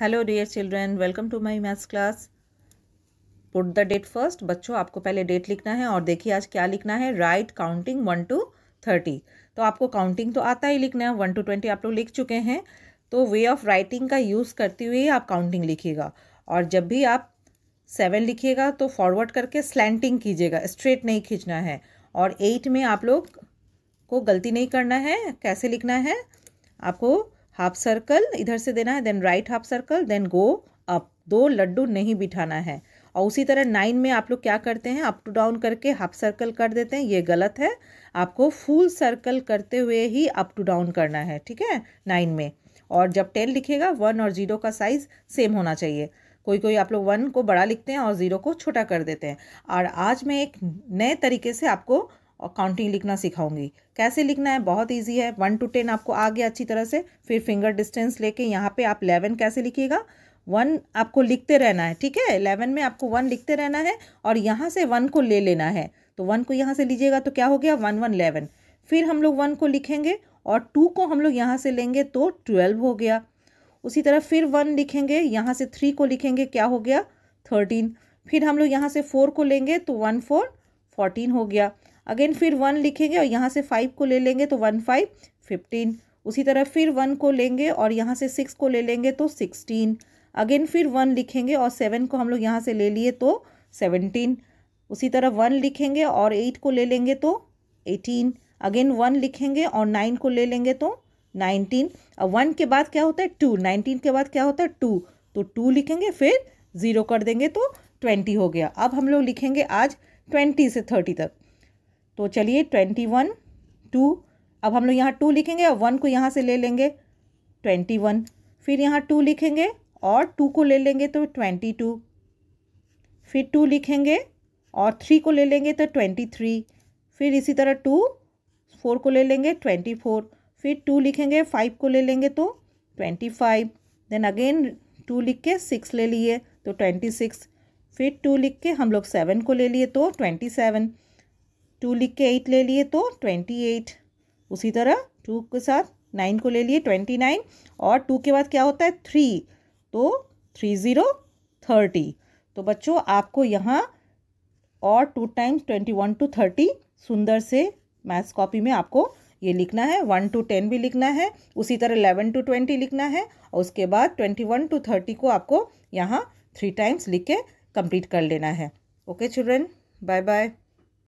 hello dear children welcome to my maths class put the date first बच्चों आपको पहले date लिखना है और देखिए आज क्या लिखना है right counting one to thirty तो आपको काउंटिंग तो आता ही लिखना है वन टू ट्वेंटी आप लोग लिख चुके हैं तो वे ऑफ राइटिंग का यूज़ करते हुए आप काउंटिंग लिखिएगा और जब भी आप सेवन लिखिएगा तो फॉरवर्ड करके स्लैंटिंग कीजिएगा स्ट्रेट नहीं खींचना है और एट में आप लोग को गलती नहीं करना है कैसे लिखना है आपको हाफ सर्कल इधर से देना है then right half circle then go up दो लड्डू नहीं बिठाना है और उसी तरह नाइन में आप लोग क्या करते हैं अप टू डाउन करके हाफ सर्कल कर देते हैं ये गलत है आपको फुल सर्कल करते हुए ही अप टू डाउन करना है ठीक है नाइन में और जब टेन लिखेगा वन और ज़ीरो का साइज़ सेम होना चाहिए कोई कोई आप लोग वन को बड़ा लिखते हैं और ज़ीरो को छोटा कर देते हैं और आज मैं एक नए तरीके से आपको और काउंटिंग लिखना सिखाऊंगी कैसे लिखना है बहुत इजी है वन टू टेन आपको आ गया अच्छी तरह से फिर फिंगर डिस्टेंस लेके यहाँ पे आप इलेवन कैसे लिखिएगा वन आपको लिखते रहना है ठीक है इलेवन में आपको वन लिखते रहना है और यहाँ से वन को ले लेना है तो वन को यहाँ से लीजिएगा तो क्या हो गया वन वन इलेवन फिर हम लोग वन को लिखेंगे और टू को हम लोग यहाँ से लेंगे तो ट्वेल्व हो गया उसी तरह फिर वन लिखेंगे यहाँ से थ्री को लिखेंगे क्या हो गया थर्टीन फिर हम लोग यहाँ से फोर को लेंगे तो वन फोर फोर्टीन हो गया अगेन फिर वन लिखेंगे और यहाँ से फाइव को ले लेंगे तो वन फाइव फिफ्टीन उसी तरह फिर वन को लेंगे और यहाँ से सिक्स को ले लेंगे तो सिक्सटीन अगेन फिर वन लिखेंगे और सेवन को हम लोग यहाँ से ले लिए तो सेवनटीन उसी तरह वन लिखेंगे और एट को ले लेंगे तो एटीन अगेन वन लिखेंगे और नाइन को ले लेंगे तो नाइनटीन और वन के बाद क्या होता है टू नाइनटीन के बाद क्या होता है टू तो टू लिखेंगे फिर ज़ीरो कर देंगे तो ट्वेंटी हो गया अब हम लोग लिखेंगे आज ट्वेंटी से थर्टी तक तो चलिए ट्वेंटी वन टू अब हम लोग यहाँ टू लिखेंगे और वन को यहाँ से ले लेंगे ट्वेंटी वन फिर यहाँ टू लिखेंगे और टू को ले लेंगे तो ट्वेंटी टू फिर टू लिखेंगे और थ्री को ले लेंगे तो ट्वेंटी थ्री फिर इसी तरह टू फोर को ले लेंगे ट्वेंटी फोर फिर टू लिखेंगे फाइव को ले लेंगे तो twenty five then again two लिख के सिक्स ले लिए तो ट्वेंटी सिक्स फिर टू लिख के हम लोग सेवन को ले लिए तो ट्वेंटी सेवन टू लिख के एट ले लिए तो ट्वेंटी एट उसी तरह टू के साथ नाइन को ले लिए ट्वेंटी नाइन और टू के बाद क्या होता है थ्री तो थ्री ज़ीरो थर्टी तो बच्चों आपको यहाँ और two times twenty one to thirty सुंदर से मैथ्स कॉपी में आपको ये लिखना है वन टू टेन भी लिखना है उसी तरह इलेवन टू ट्वेंटी लिखना है और उसके बाद ट्वेंटी वन टू थर्टी को आपको यहाँ थ्री टाइम्स लिख के कंप्लीट कर लेना है ओके चिल्ड्रेन बाय बाय